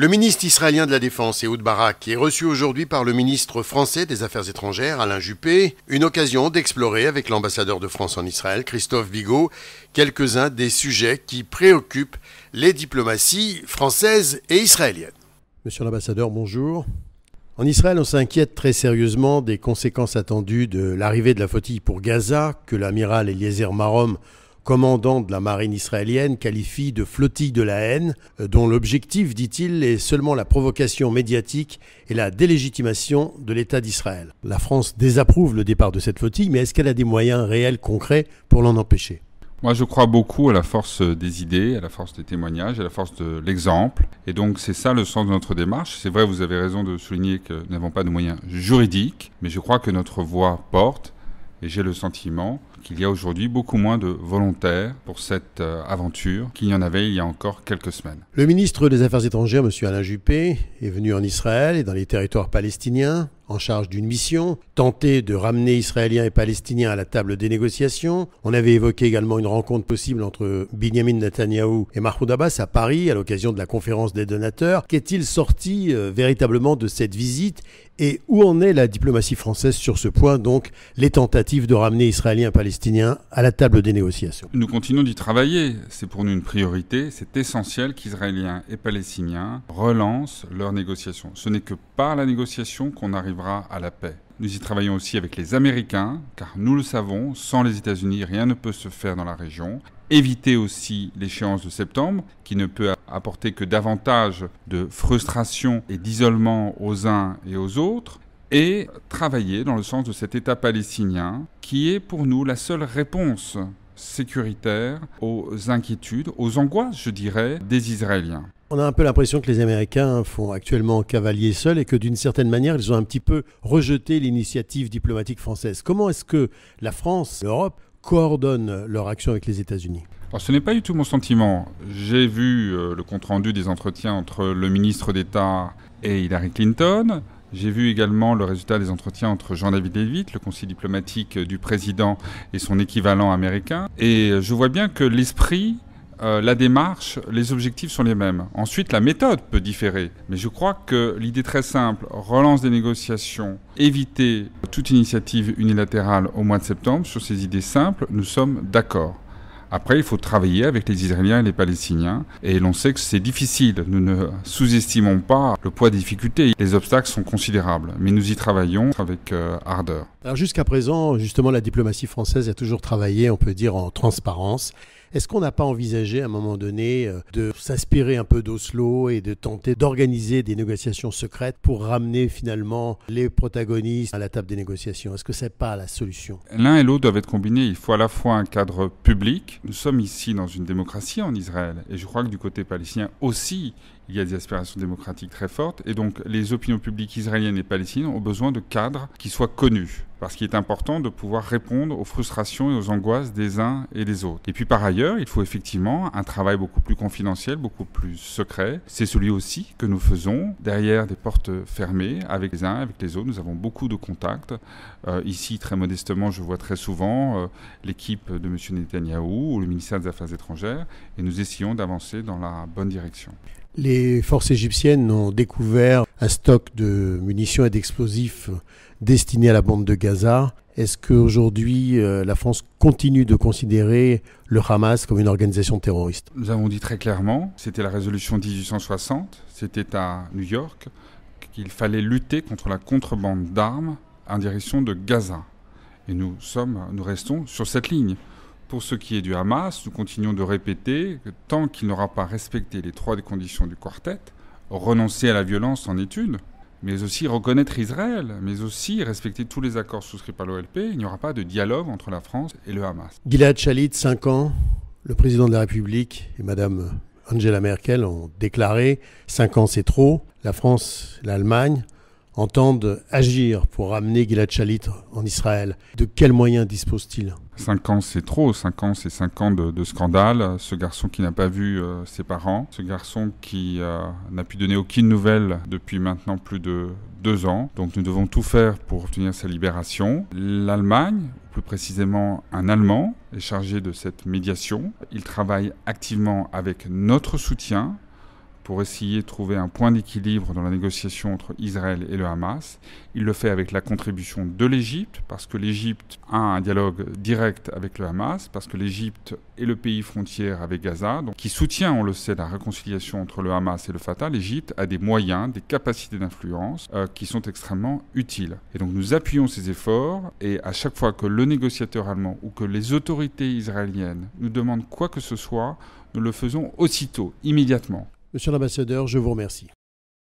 Le ministre israélien de la Défense, Ehud Barak, est reçu aujourd'hui par le ministre français des Affaires étrangères, Alain Juppé, une occasion d'explorer avec l'ambassadeur de France en Israël, Christophe Bigot, quelques-uns des sujets qui préoccupent les diplomaties françaises et israéliennes. Monsieur l'ambassadeur, bonjour. En Israël, on s'inquiète très sérieusement des conséquences attendues de l'arrivée de la flottille pour Gaza que l'amiral Eliezer Marom commandant de la marine israélienne, qualifie de flottille de la haine, euh, dont l'objectif, dit-il, est seulement la provocation médiatique et la délégitimation de l'État d'Israël. La France désapprouve le départ de cette flottille, mais est-ce qu'elle a des moyens réels, concrets, pour l'en empêcher moi, je crois beaucoup à la force des idées, à la force des témoignages, à la force de l'exemple. Et donc, c'est ça le sens de notre démarche. C'est vrai, vous avez raison de souligner que nous n'avons pas de moyens juridiques, mais je crois que notre voix porte et j'ai le sentiment qu'il y a aujourd'hui beaucoup moins de volontaires pour cette euh, aventure qu'il y en avait il y a encore quelques semaines. Le ministre des Affaires étrangères, M. Alain Juppé, est venu en Israël et dans les territoires palestiniens en charge d'une mission, tenter de ramener Israéliens et Palestiniens à la table des négociations. On avait évoqué également une rencontre possible entre Benjamin Netanyahou et Mahmoud Abbas à Paris à l'occasion de la conférence des donateurs. Qu'est-il sorti euh, véritablement de cette visite et où en est la diplomatie française sur ce point, donc les tentatives de ramener Israéliens et Palestiniens à la table des négociations Nous continuons d'y travailler. C'est pour nous une priorité. C'est essentiel qu'Israéliens et Palestiniens relancent leurs négociations. Ce n'est que par la négociation qu'on arrivera à la paix. Nous y travaillons aussi avec les Américains, car nous le savons, sans les États-Unis, rien ne peut se faire dans la région éviter aussi l'échéance de septembre, qui ne peut apporter que davantage de frustration et d'isolement aux uns et aux autres, et travailler dans le sens de cet État palestinien, qui est pour nous la seule réponse sécuritaire aux inquiétudes, aux angoisses, je dirais, des Israéliens. On a un peu l'impression que les Américains font actuellement cavalier seul et que d'une certaine manière, ils ont un petit peu rejeté l'initiative diplomatique française. Comment est-ce que la France, l'Europe, coordonnent leur action avec les États-Unis alors ce n'est pas du tout mon sentiment. J'ai vu euh, le compte-rendu des entretiens entre le ministre d'État et Hillary Clinton. J'ai vu également le résultat des entretiens entre Jean-David Levitt, le conseiller diplomatique du président, et son équivalent américain. Et euh, je vois bien que l'esprit euh, la démarche, les objectifs sont les mêmes. Ensuite, la méthode peut différer. Mais je crois que l'idée très simple, relance des négociations, éviter toute initiative unilatérale au mois de septembre, sur ces idées simples, nous sommes d'accord. Après, il faut travailler avec les Israéliens et les Palestiniens. Et l'on sait que c'est difficile. Nous ne sous-estimons pas le poids des difficultés. Les obstacles sont considérables. Mais nous y travaillons avec euh, ardeur jusqu'à présent, justement, la diplomatie française a toujours travaillé, on peut dire, en transparence. Est-ce qu'on n'a pas envisagé à un moment donné euh, de s'inspirer un peu d'Oslo et de tenter d'organiser des négociations secrètes pour ramener finalement les protagonistes à la table des négociations Est-ce que n'est pas la solution L'un et l'autre doivent être combinés. Il faut à la fois un cadre public. Nous sommes ici dans une démocratie en Israël et je crois que du côté palestinien aussi, il y a des aspirations démocratiques très fortes, et donc les opinions publiques israéliennes et palestiniennes ont besoin de cadres qui soient connus, parce qu'il est important de pouvoir répondre aux frustrations et aux angoisses des uns et des autres. Et puis par ailleurs, il faut effectivement un travail beaucoup plus confidentiel, beaucoup plus secret. C'est celui aussi que nous faisons derrière des portes fermées, avec les uns, avec les autres. Nous avons beaucoup de contacts. Euh, ici, très modestement, je vois très souvent euh, l'équipe de M. Netanyahou ou le ministère des Affaires étrangères, et nous essayons d'avancer dans la bonne direction. Les forces égyptiennes ont découvert un stock de munitions et d'explosifs destinés à la bande de Gaza. Est-ce qu'aujourd'hui, euh, la France continue de considérer le Hamas comme une organisation terroriste Nous avons dit très clairement, c'était la résolution 1860, c'était à New York, qu'il fallait lutter contre la contrebande d'armes en direction de Gaza. Et nous sommes, nous restons sur cette ligne. Pour ce qui est du Hamas, nous continuons de répéter que tant qu'il n'aura pas respecté les trois conditions du quartet, renoncer à la violence en est mais aussi reconnaître Israël, mais aussi respecter tous les accords souscrits par l'OLP, il n'y aura pas de dialogue entre la France et le Hamas. Gilad Chalit, 5 ans, le président de la République et Madame Angela Merkel ont déclaré 5 ans c'est trop, la France, l'Allemagne entendent agir pour ramener Gilad Chalit en Israël. De quels moyens dispose-t-il Cinq ans, c'est trop. Cinq ans, c'est cinq ans de, scandale. Ce garçon qui n'a pas vu euh, ses parents. Ce garçon qui euh, n'a pu donner aucune nouvelle depuis maintenant plus de deux ans. Donc nous devons tout faire pour obtenir sa libération. L'Allemagne, plus précisément un Allemand, est chargé de cette médiation. Il travaille activement avec notre soutien pour essayer de trouver un point d'équilibre dans la négociation entre Israël et le Hamas. Il le fait avec la contribution de l'Égypte, parce que l'Égypte a un dialogue direct avec le Hamas, parce que l'Égypte est le pays frontière avec Gaza, donc, qui soutient, on le sait, la réconciliation entre le Hamas et le Fatah. L'Égypte a des moyens, des capacités d'influence euh, qui sont extrêmement utiles. Et donc nous appuyons ces efforts, et à chaque fois que le négociateur allemand ou que les autorités israéliennes nous demandent quoi que ce soit, nous le faisons aussitôt, immédiatement. Monsieur l'ambassadeur, je vous remercie.